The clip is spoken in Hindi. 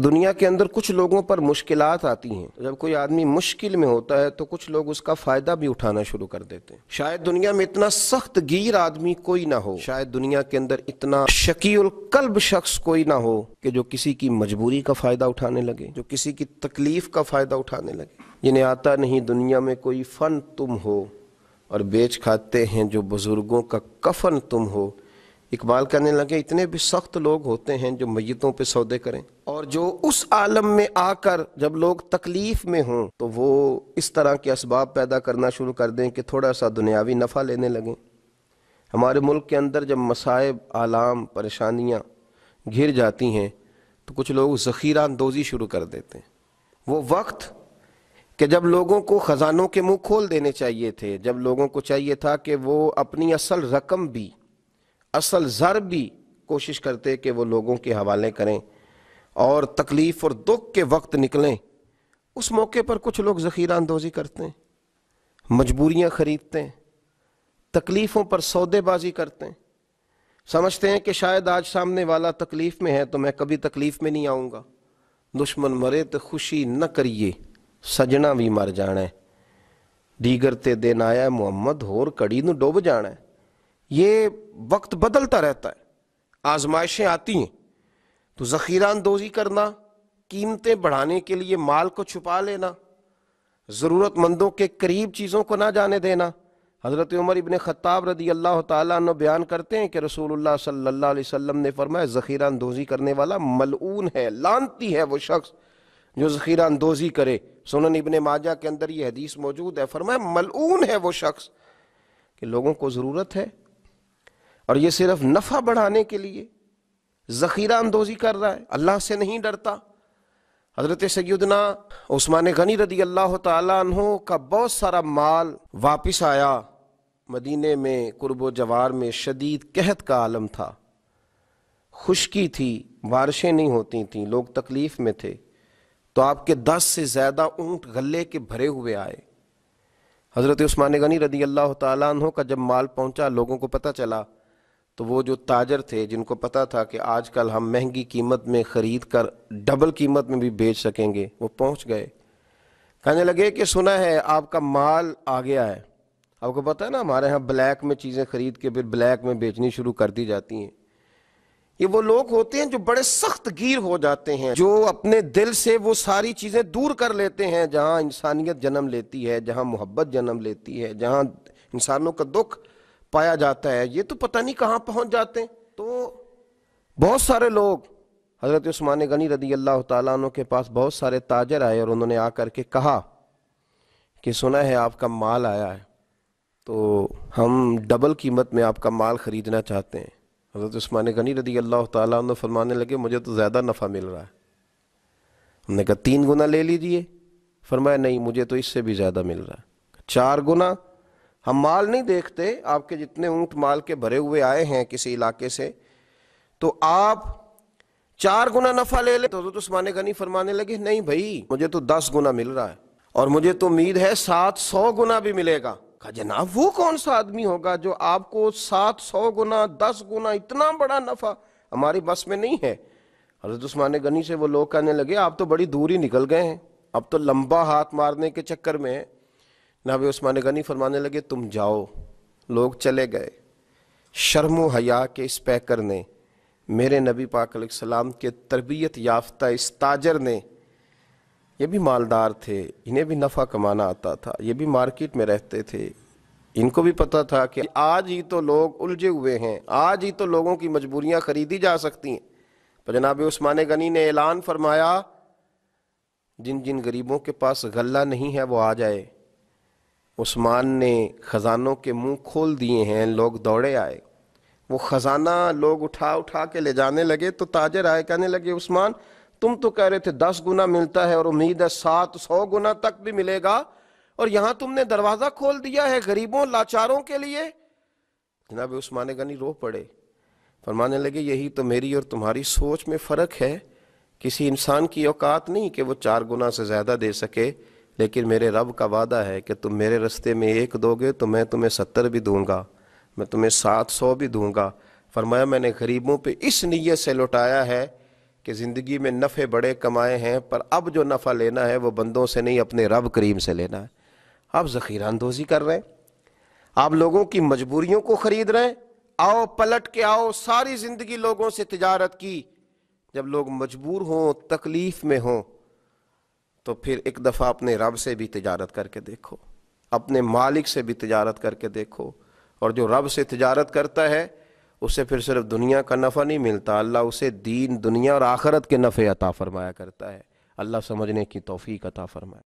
दुनिया के अंदर कुछ लोगों पर मुश्किल आती हैं जब कोई आदमी मुश्किल में होता है तो कुछ लोग उसका फ़ायदा भी उठाना शुरू कर देते हैं शायद दुनिया में इतना सख्त गिर आदमी कोई ना हो शायद दुनिया के अंदर इतना शकील कल्ब शख्स कोई ना हो कि जो किसी की मजबूरी का फ़ायदा उठाने लगे जो किसी की तकलीफ़ का फ़ायदा उठाने लगे जिन्हें आता नहीं दुनिया में कोई फ़न तुम हो और बेच खाते हैं जो बुज़ुर्गों का कफन तुम हो इकबाल करने लगे इतने भी सख्त लोग होते हैं जो मैतों पे सौदे करें और जो उस आलम में आकर जब लोग तकलीफ में हों तो वो इस तरह के इसबाब पैदा करना शुरू कर दें कि थोड़ा सा दुनियावी नफ़ा लेने लगें हमारे मुल्क के अंदर जब मसायब आलाम परेशानियाँ घिर जाती हैं तो कुछ लोग ज़ख़ीरा अंदोज़ी शुरू कर देते हैं वो वक्त कि जब लोगों को ख़जानों के मुँह खोल देने चाहिए थे जब लोगों को चाहिए था कि वो अपनी असल रकम भी असल ज़र भी कोशिश करते कि वो लोगों के हवाले करें और तकलीफ़ और दुख के वक्त निकलें उस मौके पर कुछ लोग ज़ख़ीरा अंदोज़ी करते हैं मजबूरियाँ ख़रीदते हैं तकलीफ़ों पर सौदेबाजी करते हैं समझते हैं कि शायद आज सामने वाला तकलीफ़ में है तो मैं कभी तकलीफ़ में नहीं आऊँगा दुश्मन मरे तो खुशी न करिए सजना भी मर जाना है दीगर ते दिन आया मुहम्मद होर कड़ी न डुब जाना है ये वक्त बदलता रहता है आजमाइशें आती हैं तो ज़ख़ीरा अंदोज़ी करना कीमतें बढ़ाने के लिए माल को छुपा लेना ज़रूरतमंदों के करीब चीज़ों को ना जाने देना हज़रत उमर इबन ख़त्ताब रदी अल्लाह तु बयान करते हैं कि रसूलुल्लाह सल्लल्लाहु अलैहि वसल्लम ने फरमाया ज़ख़ीरा अंदोज़ी करने वाला मलून है लानती है वो शख्स जो ज़ख़ीरा अंदोज़ी करे सुनन इबन माजा के अंदर ये हदीस मौजूद है फरमाया मलून है वो शख्स कि लोगों को ज़रूरत है और ये सिर्फ नफा बढ़ाने के लिए ज़ख़ीरा अंदोज़ी कर रहा है अल्लाह से नहीं डरता हज़रत सैदना उस्मान गनी रदी अल्लाह तु का बहुत सारा माल वापस आया मदीने में कुर्ब जवार में शदीद कहत का आलम था खुशकी थी बारिशें नहीं होती थीं लोग तकलीफ़ में थे तो आपके दस से ज़्यादा ऊँट गले के भरे हुए आए हज़रत उस्मान गनी रदी अल्लाह तहों का जब माल पहुंचा लोगों को पता चला तो वो जो ताजर थे जिनको पता था कि आजकल हम महंगी कीमत में ख़रीद कर डबल कीमत में भी बेच सकेंगे वो पहुंच गए कहने लगे कि सुना है आपका माल आ गया है आपको पता है ना हमारे यहाँ ब्लैक में चीज़ें ख़रीद के फिर ब्लैक में बेचनी शुरू कर दी जाती हैं ये वो लोग होते हैं जो बड़े सख्त गिर हो जाते हैं जो अपने दिल से वो सारी चीज़ें दूर कर लेते हैं जहाँ इंसानियत जन्म लेती है जहाँ मोहब्बत जन्म लेती है जहाँ इंसानों का दुख पाया जाता है ये तो पता नहीं कहाँ पहुँच जाते हैं तो बहुत सारे लोग हज़रत उस्मान गनी रदी अल्लाह तु के पास बहुत सारे ताजर आए और उन्होंने आकर के कहा कि सुना है आपका माल आया है तो हम डबल कीमत में आपका माल ख़रीदना चाहते हैं हज़रत उस्मान गनी रदी अल्लाह तु फरमाने लगे मुझे तो ज़्यादा नफ़ा मिल रहा है हमने कहा तीन गुना ले लीजिए फरमाया नहीं मुझे तो इससे भी ज़्यादा मिल रहा है चार गुना हम माल नहीं देखते आपके जितने ऊँट माल के भरे हुए आए हैं किसी इलाके से तो आप चार गुना नफा ले ले तो तो उस्मान गनी फरमाने लगे नहीं भाई मुझे तो दस गुना मिल रहा है और मुझे तो उम्मीद है सात सौ गुना भी मिलेगा कहा जनाब वो कौन सा आदमी होगा जो आपको सात सौ गुना दस गुना इतना बड़ा नफा हमारी बस में नहीं है हजरत उस्मान गनी से वो लोग कहने लगे आप तो बड़ी दूरी निकल गए हैं अब तो लंबा हाथ मारने के चक्कर में है नाब उस्मान गनी फरमाने लगे तुम जाओ लोग चले गए शर्म हया के इस पैकर ने मेरे नबी पाक सलाम के तरबियत याफ्ता इस ताजर ने ये भी मालदार थे इन्हें भी नफ़ा कमाना आता था ये भी मार्केट में रहते थे इनको भी पता था कि आज ही तो लोग उलझे हुए हैं आज ही तो लोगों की मजबूरियां खरीदी जा सकती हैं पर जनाब उस्मान गनी ने ऐलान फरमाया जिन जिन गरीबों के पास गल्ला नहीं है वो आ जाए उस्मान ने ख़ज़ानों के मुंह खोल दिए हैं लोग दौड़े आए वो ख़ज़ाना लोग उठा उठा के ले जाने लगे तो ताजर आए कहने लगे उस्मान तुम तो कह रहे थे दस गुना मिलता है और उम्मीद है सात सौ गुना तक भी मिलेगा और यहाँ तुमने दरवाज़ा खोल दिया है गरीबों लाचारों के लिए जनाब उस्मान गनी रो पड़े फरमाने लगे यही तो मेरी और तुम्हारी सोच में फ़र्क है किसी इंसान की औकात नहीं कि वो चार गुना से ज़्यादा दे सके लेकिन मेरे रब का वादा है कि तुम मेरे रस्ते में एक दोगे तो मैं तुम्हें सत्तर भी दूंगा मैं तुम्हें सात सौ भी दूंगा फरमाया मैंने गरीबों पे इस नीयत से लुटाया है कि ज़िंदगी में नफ़े बड़े कमाए हैं पर अब जो नफ़ा लेना है वो बंदों से नहीं अपने रब करीम से लेना है आप ज़ख़ीरा अंदोज़ी कर रहे हैं आप लोगों की मजबूरियों को ख़रीद रहे हैं आओ पलट के आओ सारी ज़िंदगी लोगों से तजारत की जब लोग मजबूर हों तकलीफ़ में हों तो फिर एक दफ़ा अपने रब से भी तजारत करके देखो अपने मालिक से भी तजारत करके देखो और जो रब से तजारत करता है उसे फिर सिर्फ दुनिया का नफ़ा नहीं मिलता अल्लाह उसे दीन दुनिया और आखरत के नफ़े अता फ़रमाया करता है अल्लाह समझने की तोफ़ी अता फ़रमाया